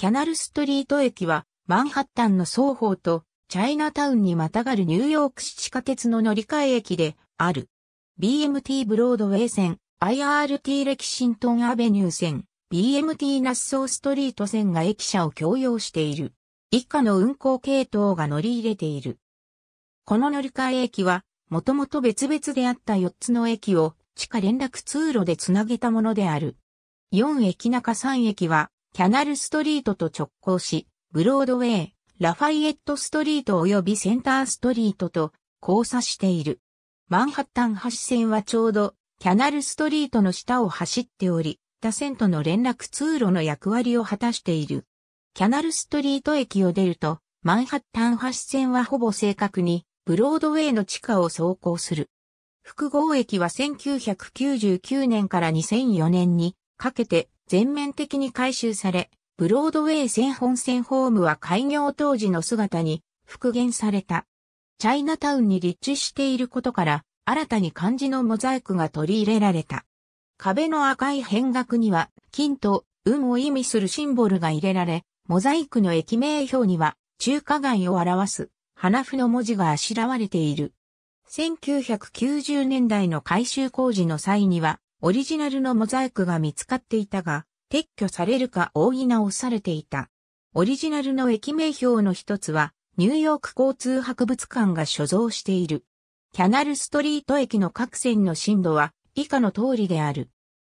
キャナルストリート駅は、マンハッタンの双方と、チャイナタウンにまたがるニューヨーク市地下鉄の乗り換え駅である。BMT ブロードウェイ線、IRT レキシントンアベニュー線、BMT ナッソーストリート線が駅舎を共用している。以下の運行系統が乗り入れている。この乗り換え駅は、もともと別々であった4つの駅を地下連絡通路でつなげたものである。4駅中3駅はキャナルストリートと直行し、ブロードウェイ、ラファイエットストリート及びセンターストリートと交差している。マンハッタン橋線はちょうどキャナルストリートの下を走っており、他線との連絡通路の役割を果たしている。キャナルストリート駅を出ると、マンハッタン橋線はほぼ正確に、ブロードウェイの地下を走行する。複合駅は1999年から2004年にかけて全面的に改修され、ブロードウェイ線本線ホームは開業当時の姿に復元された。チャイナタウンに立地していることから、新たに漢字のモザイクが取り入れられた。壁の赤い変額には、金と運を意味するシンボルが入れられ、モザイクの駅名表には、中華街を表す、花譜の文字があしらわれている。1990年代の改修工事の際には、オリジナルのモザイクが見つかっていたが、撤去されるか大い直されていた。オリジナルの駅名表の一つは、ニューヨーク交通博物館が所蔵している。キャナルストリート駅の各線の深度は以下の通りである。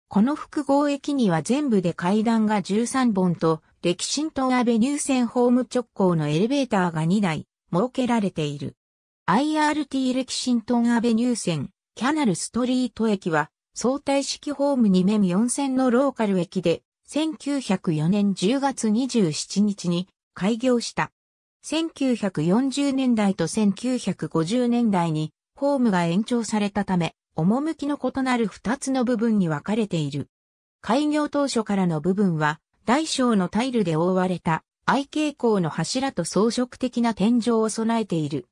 この複合駅には全部で階段が13本と、レキシントンアベニュー線ホーム直行のエレベーターが2台、設けられている。IRT レキシントンアベニュー線、キャナルストリート駅は、相対式ホームにメム4線のローカル駅で、1904年10月27日に開業した。1940年代と1950年代にホームが延長されたため、趣の異なる2つの部分に分かれている。開業当初からの部分は、大小のタイルで覆われた愛傾向の柱と装飾的な天井を備えている。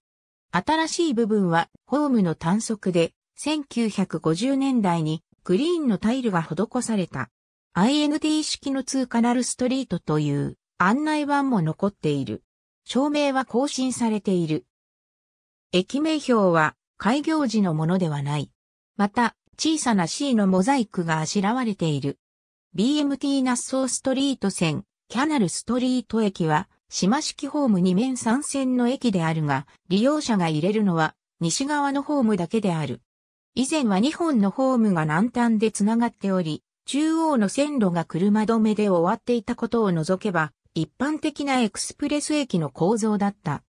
新しい部分はホームの単足で1950年代にグリーンのタイルが施された。INT 式の通カナルストリートという案内板も残っている。照明は更新されている。駅名表は開業時のものではない。また、小さな C のモザイクがあしらわれている。BMT ナッソーストリート線、キャナルストリート駅は、島式ホーム2面3線の駅であるが、利用者が入れるのは、西側のホームだけである。以前は2本のホームが南端で繋がっており、中央の線路が車止めで終わっていたことを除けば、一般的なエクスプレス駅の構造だった。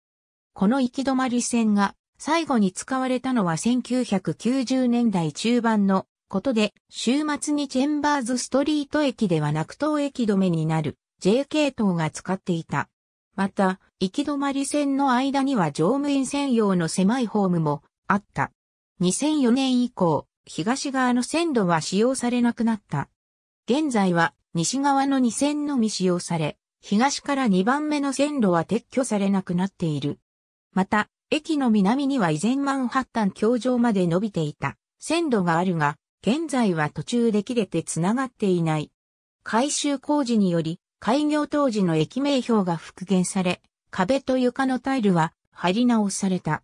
この行き止まり線が最後に使われたのは1990年代中盤のことで、週末にチェンバーズストリート駅ではなく東駅止めになる J 系統が使っていた。また、行き止まり線の間には乗務員専用の狭いホームもあった。2004年以降、東側の線路は使用されなくなった。現在は西側の2線のみ使用され、東から2番目の線路は撤去されなくなっている。また、駅の南には以前マンハッタン橋上まで伸びていた線路があるが、現在は途中で切れて繋がっていない。改修工事により、開業当時の駅名標が復元され、壁と床のタイルは張り直された。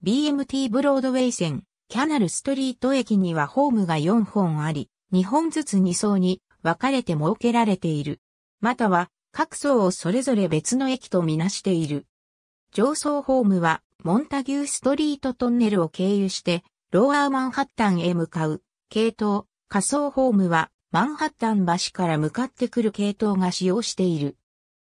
BMT ブロードウェイ線、キャナルストリート駅にはホームが4本あり、2本ずつ2層に分かれて設けられている。または、各層をそれぞれ別の駅とみなしている。上層ホームは、モンタギューストリートトンネルを経由して、ローアーマンハッタンへ向かう、系統、仮想ホームは、マンハッタン橋から向かってくる系統が使用している。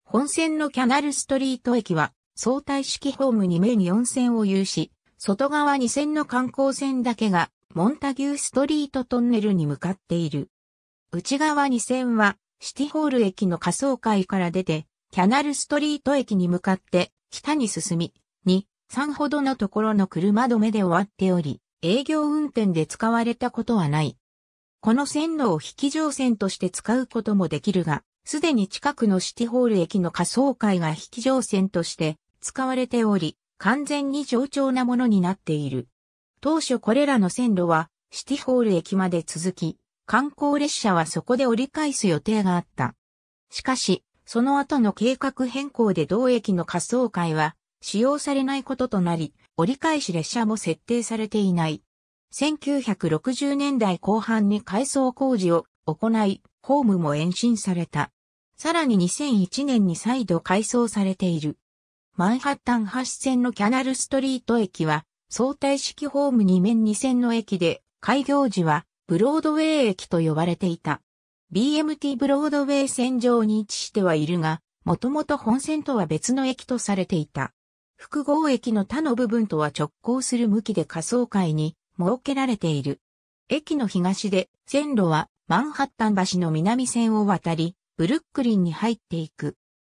本線のキャナルストリート駅は、相対式ホームに面4線を有し、外側2線の観光線だけが、モンタギューストリートトンネルに向かっている。内側2線は、シティホール駅の仮想階から出て、キャナルストリート駅に向かって北に進み、2、3ほどのところの車止めで終わっており、営業運転で使われたことはない。この線路を引き乗線として使うこともできるが、すでに近くのシティホール駅の仮想階が引き乗線として使われており、完全に上調なものになっている。当初これらの線路はシティホール駅まで続き、観光列車はそこで折り返す予定があった。しかし、その後の計画変更で同駅の仮想会は使用されないこととなり、折り返し列車も設定されていない。1960年代後半に改装工事を行い、ホームも延伸された。さらに2001年に再度改装されている。マンハッタン橋線のキャナルストリート駅は相対式ホーム2面2線の駅で、開業時はブロードウェイ駅と呼ばれていた。BMT ブロードウェイ線上に位置してはいるが、もともと本線とは別の駅とされていた。複合駅の他の部分とは直行する向きで仮想界に設けられている。駅の東で線路はマンハッタン橋の南線を渡り、ブルックリンに入っていく。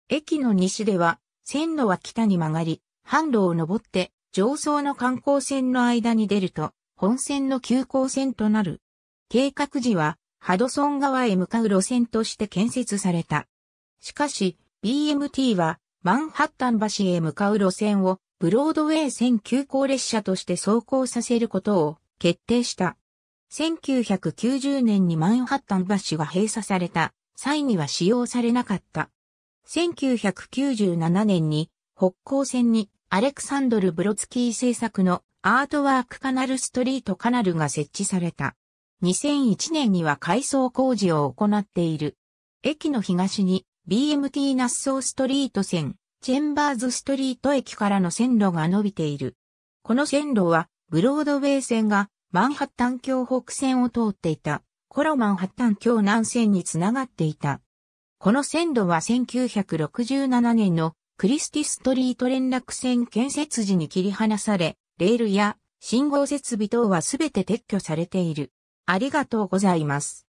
駅の西では線路は北に曲がり、販路を登って、上層の観光船の間に出ると、本線の急行線となる。計画時は、ハドソン川へ向かう路線として建設された。しかし、BMT は、マンハッタン橋へ向かう路線を、ブロードウェイ線急行列車として走行させることを決定した。1990年にマンハッタン橋が閉鎖された際には使用されなかった。1997年に北高線にアレクサンドル・ブロツキー製作のアートワークカナルストリートカナルが設置された。2001年には改装工事を行っている。駅の東に BMT ナッソーストリート線、チェンバーズストリート駅からの線路が伸びている。この線路はブロードウェイ線がマンハッタン橋北線を通っていた。コロマンハッタン橋南線につながっていた。この線路は1967年のクリスティストリート連絡線建設時に切り離され、レールや信号設備等はすべて撤去されている。ありがとうございます。